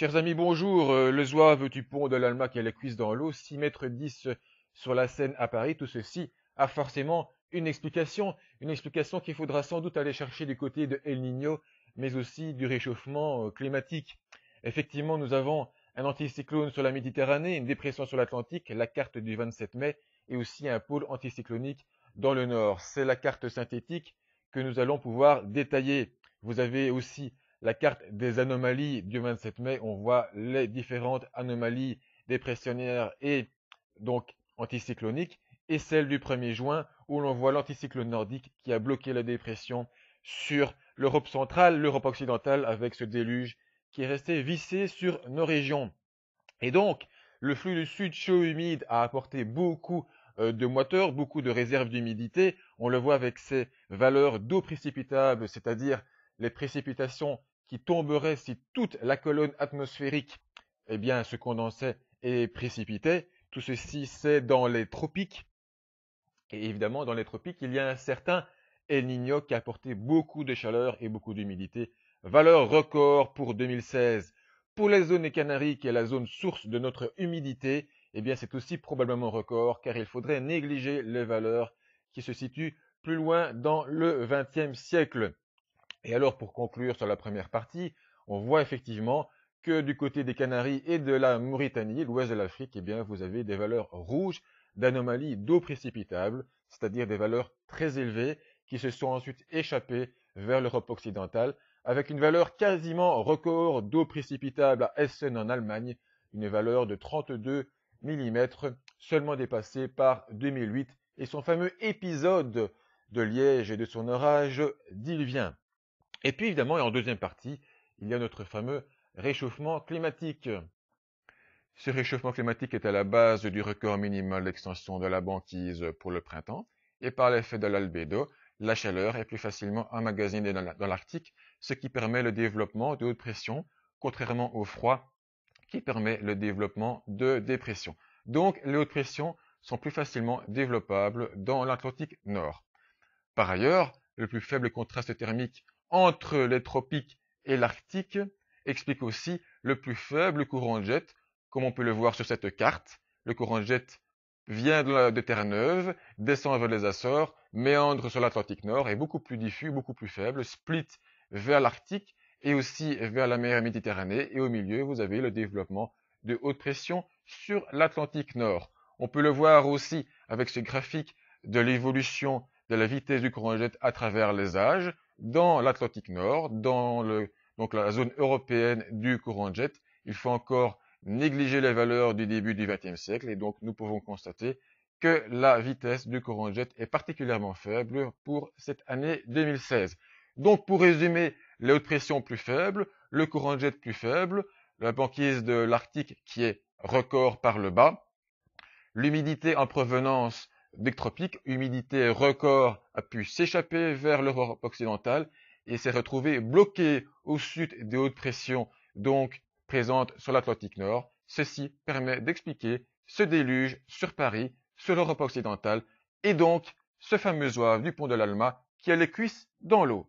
Chers amis, bonjour. Euh, le zouave du pont de l'Alma qui a les cuisses dans l'eau, 6 mètres 10 sur la Seine à Paris, tout ceci a forcément une explication, une explication qu'il faudra sans doute aller chercher du côté de El Niño, mais aussi du réchauffement euh, climatique. Effectivement, nous avons un anticyclone sur la Méditerranée, une dépression sur l'Atlantique, la carte du 27 mai, et aussi un pôle anticyclonique dans le nord. C'est la carte synthétique que nous allons pouvoir détailler. Vous avez aussi la carte des anomalies du 27 mai, on voit les différentes anomalies dépressionnaires et donc anticycloniques, et celle du 1er juin, où l'on voit l'anticyclone nordique qui a bloqué la dépression sur l'Europe centrale, l'Europe occidentale, avec ce déluge qui est resté vissé sur nos régions. Et donc, le flux du sud chaud humide a apporté beaucoup euh, de moiteur, beaucoup de réserves d'humidité. On le voit avec ces valeurs d'eau précipitable, c'est-à-dire les précipitations qui tomberait si toute la colonne atmosphérique eh bien, se condensait et précipitait. Tout ceci, c'est dans les tropiques. Et évidemment, dans les tropiques, il y a un certain El Niño qui a apporté beaucoup de chaleur et beaucoup d'humidité. Valeur record pour 2016. Pour les zones des Canaries, qui est la zone source de notre humidité, eh bien, c'est aussi probablement record, car il faudrait négliger les valeurs qui se situent plus loin dans le XXe siècle. Et alors, pour conclure sur la première partie, on voit effectivement que du côté des Canaries et de la Mauritanie, l'ouest de l'Afrique, eh bien, vous avez des valeurs rouges d'anomalies d'eau précipitable, c'est-à-dire des valeurs très élevées qui se sont ensuite échappées vers l'Europe occidentale, avec une valeur quasiment record d'eau précipitable à Essen en Allemagne, une valeur de 32 mm, seulement dépassée par 2008 et son fameux épisode de Liège et de son orage diluvien. Et puis évidemment, et en deuxième partie, il y a notre fameux réchauffement climatique. Ce réchauffement climatique est à la base du record minimal d'extension de la banquise pour le printemps, et par l'effet de l'albédo, la chaleur est plus facilement emmagasinée dans l'Arctique, ce qui permet le développement de hautes pression, contrairement au froid, qui permet le développement de dépression. Donc les hautes pressions sont plus facilement développables dans l'Atlantique Nord. Par ailleurs, le plus faible contraste thermique entre les tropiques et l'Arctique explique aussi le plus faible courant jet, comme on peut le voir sur cette carte. Le courant jet vient de, Terre-Neuve, descend vers les Açores, méandre sur l'Atlantique Nord, est beaucoup plus diffus, beaucoup plus faible, split vers l'Arctique et aussi vers la mer Méditerranée. Et au milieu, vous avez le développement de haute pression sur l'Atlantique Nord. On peut le voir aussi avec ce graphique de l'évolution de la vitesse du courant jet à travers les âges dans l'Atlantique Nord, dans la zone européenne du courant jet, il faut encore négliger les valeurs du début du XXe siècle et donc nous pouvons constater que la vitesse du courant jet est particulièrement faible pour cette année 2016. Donc pour résumer, les hautes pressions plus faibles, le courant jet plus faible, la banquise de l'Arctique qui est record par le bas, l'humidité en provenance des tropiques, humidité record, a pu s'échapper vers l'Europe occidentale et s'est retrouvé bloqué au sud des hautes pressions, donc présentes sur l'Atlantique Nord. Ceci permet d'expliquer ce déluge sur Paris, sur l'Europe occidentale, et donc ce fameux oiseau du pont de l'Alma qui a les cuisses dans l'eau.